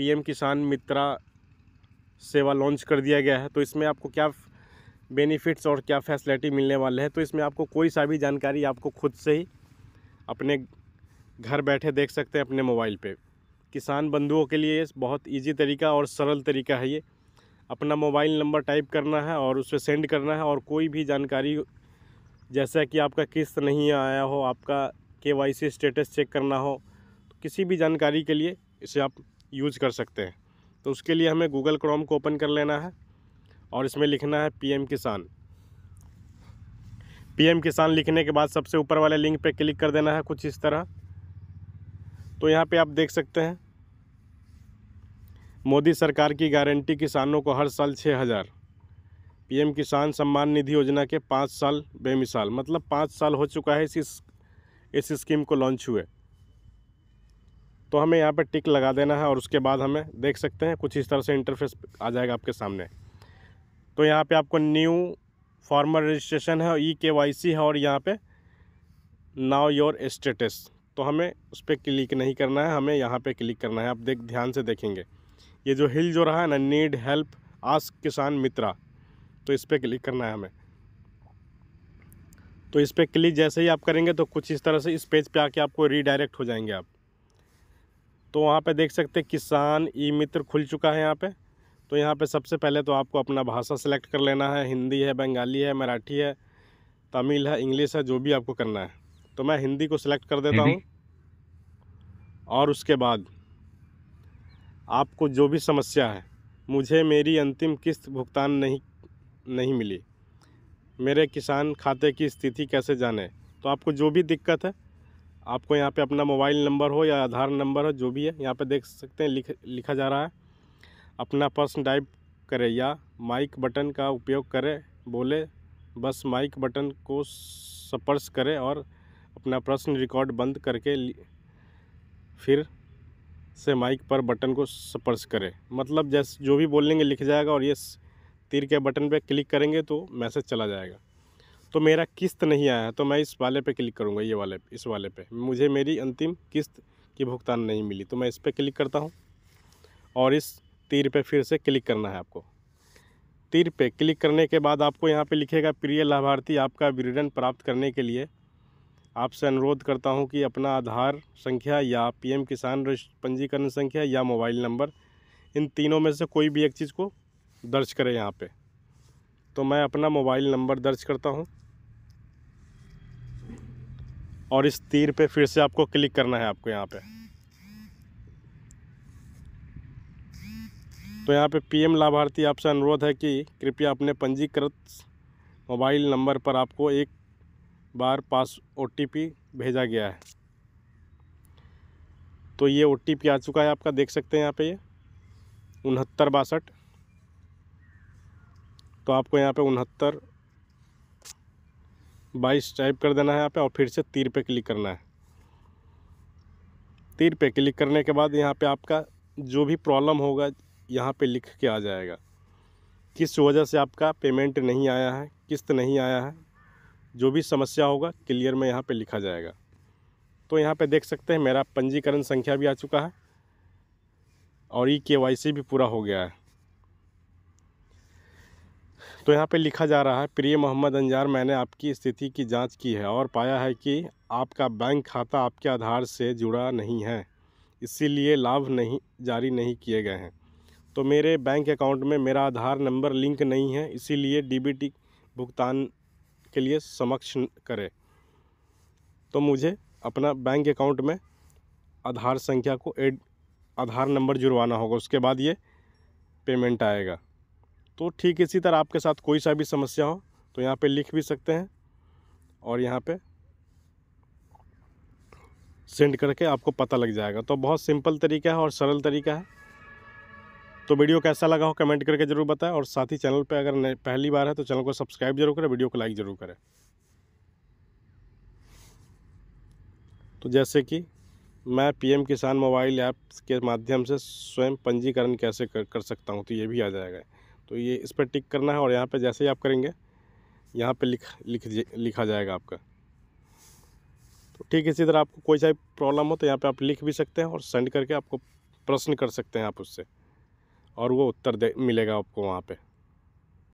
PM किसान मित्रा सेवा launch कर दिया गया है तो इसमें आपको क्या बेनिफिट्स और क्या फैसिलिटी मिलने वाले हैं तो इसमें आपको कोई सा भी जानकारी आपको खुद से ही अपने घर बैठे देख सकते हैं अपने मोबाइल पे किसान बंधुओं के लिए बहुत इजी तरीका और सरल तरीका है ये अपना मोबाइल नंबर टाइप करना है और उस पर सेंड करना है और कोई भी जानकारी जैसा कि आपका किस्त नहीं आया हो आपका के वाई सी स्टेटस चेक करना हो तो किसी भी जानकारी के लिए इसे आप यूज कर सकते हैं तो उसके लिए हमें गूगल क्रोम को ओपन कर लेना है और इसमें लिखना है पीएम किसान पीएम किसान लिखने के बाद सबसे ऊपर वाले लिंक पे क्लिक कर देना है कुछ इस तरह तो यहाँ पे आप देख सकते हैं मोदी सरकार की गारंटी किसानों को हर साल छः हज़ार पीएम किसान सम्मान निधि योजना के पाँच साल बेमिसाल मतलब पाँच साल हो चुका है इस इस स्कीम को लॉन्च हुए तो हमें यहाँ पर टिक लगा देना है और उसके बाद हमें देख सकते हैं कुछ इस तरह से इंटरफेस आ जाएगा आपके सामने तो यहाँ पे आपको न्यू फार्मर रजिस्ट्रेशन है ई के वाई सी है और यहाँ पे नाउ योर स्टेटस तो हमें उस पर क्लिक नहीं करना है हमें यहाँ पे क्लिक करना है आप देख ध्यान से देखेंगे ये जो हिल जो रहा है ना नीड हेल्प आस्क किसान मित्रा तो इस पर क्लिक करना है हमें तो इस पर क्लिक जैसे ही आप करेंगे तो कुछ इस तरह से इस पेज पे आके आपको रीडायरेक्ट हो जाएंगे आप तो वहाँ पे देख सकते हैं किसान ई मित्र खुल चुका है यहाँ पे तो यहाँ पे सबसे पहले तो आपको अपना भाषा सेलेक्ट कर लेना है हिंदी है बंगाली है मराठी है तमिल है इंग्लिश है जो भी आपको करना है तो मैं हिंदी को सिलेक्ट कर देता हूँ और उसके बाद आपको जो भी समस्या है मुझे मेरी अंतिम किस्त भुगतान नहीं नहीं मिली मेरे किसान खाते की स्थिति कैसे जाने तो आपको जो भी दिक्कत है आपको यहाँ पे अपना मोबाइल नंबर हो या आधार नंबर हो जो भी है यहाँ पे देख सकते हैं लिख लिखा जा रहा है अपना पर्सन टाइप करें या माइक बटन का उपयोग करें बोले बस माइक बटन को स्पर्श करें और अपना प्रश्न रिकॉर्ड बंद करके फिर से माइक पर बटन को स्पर्श करें मतलब जैसे जो भी बोलेंगे लिख जाएगा और ये तीर के बटन पे क्लिक करेंगे तो मैसेज चला जाएगा तो मेरा किस्त नहीं आया है तो मैं इस वाले पे क्लिक करूँगा ये वाले इस वाले पे मुझे मेरी अंतिम किस्त की भुगतान नहीं मिली तो मैं इस पर क्लिक करता हूँ और इस तीर पे फिर से क्लिक करना है आपको तीर पे क्लिक करने के बाद आपको यहाँ पे लिखेगा प्रिय लाभार्थी आपका विवरण प्राप्त करने के लिए आपसे अनुरोध करता हूँ कि अपना आधार संख्या या पी किसान पंजीकरण संख्या या मोबाइल नंबर इन तीनों में से कोई भी एक चीज़ को दर्ज करें यहाँ पर तो मैं अपना मोबाइल नंबर दर्ज करता हूँ और इस तीर पे फिर से आपको क्लिक करना है आपको यहाँ पे तो यहाँ पे पीएम लाभार्थी आपसे अनुरोध है कि कृपया अपने पंजीकृत मोबाइल नंबर पर आपको एक बार पास ओटीपी भेजा गया है तो ये ओटीपी आ चुका है आपका देख सकते हैं यहाँ पे ये उनहत्तर बासठ तो आपको यहाँ पे उनहत्तर बाईस टाइप कर देना है यहाँ पे और फिर से तीर पे क्लिक करना है तीर पे क्लिक करने के बाद यहाँ पे आपका जो भी प्रॉब्लम होगा यहाँ पे लिख के आ जाएगा किस वजह से आपका पेमेंट नहीं आया है किस्त नहीं आया है जो भी समस्या होगा क्लियर में यहाँ पे लिखा जाएगा तो यहाँ पे देख सकते हैं मेरा पंजीकरण संख्या भी आ चुका है और ई के वाई सी भी पूरा हो गया है तो यहाँ पे लिखा जा रहा है प्रिय मोहम्मद अंजार मैंने आपकी स्थिति की जांच की है और पाया है कि आपका बैंक खाता आपके आधार से जुड़ा नहीं है इसीलिए लाभ नहीं जारी नहीं किए गए हैं तो मेरे बैंक अकाउंट में मेरा आधार नंबर लिंक नहीं है इसीलिए डी भुगतान के लिए समक्ष करें तो मुझे अपना बैंक अकाउंट में आधार संख्या को एड आधार नंबर जुड़वाना होगा उसके बाद ये पेमेंट आएगा तो ठीक इसी तरह आपके साथ कोई सा भी समस्या हो तो यहाँ पे लिख भी सकते हैं और यहाँ पे सेंड करके आपको पता लग जाएगा तो बहुत सिंपल तरीका है और सरल तरीका है तो वीडियो कैसा लगा हो कमेंट करके ज़रूर बताएं और साथ ही चैनल पे अगर पहली बार है तो चैनल को सब्सक्राइब जरूर करें वीडियो को लाइक ज़रूर करें तो जैसे कि मैं पीएम किसान मोबाइल ऐप के माध्यम से स्वयं पंजीकरण कैसे कर, कर सकता हूँ तो ये भी आ जाएगा तो ये इस पर टिक करना है और यहाँ पे जैसे ही आप करेंगे यहाँ पे लिख लिख लिखा जाएगा आपका तो ठीक है इसी तरह आपको कोई सा प्रॉब्लम हो तो यहाँ पे आप लिख भी सकते हैं और सेंड करके आपको प्रश्न कर सकते हैं आप उससे और वो उत्तर दे मिलेगा आपको वहाँ पर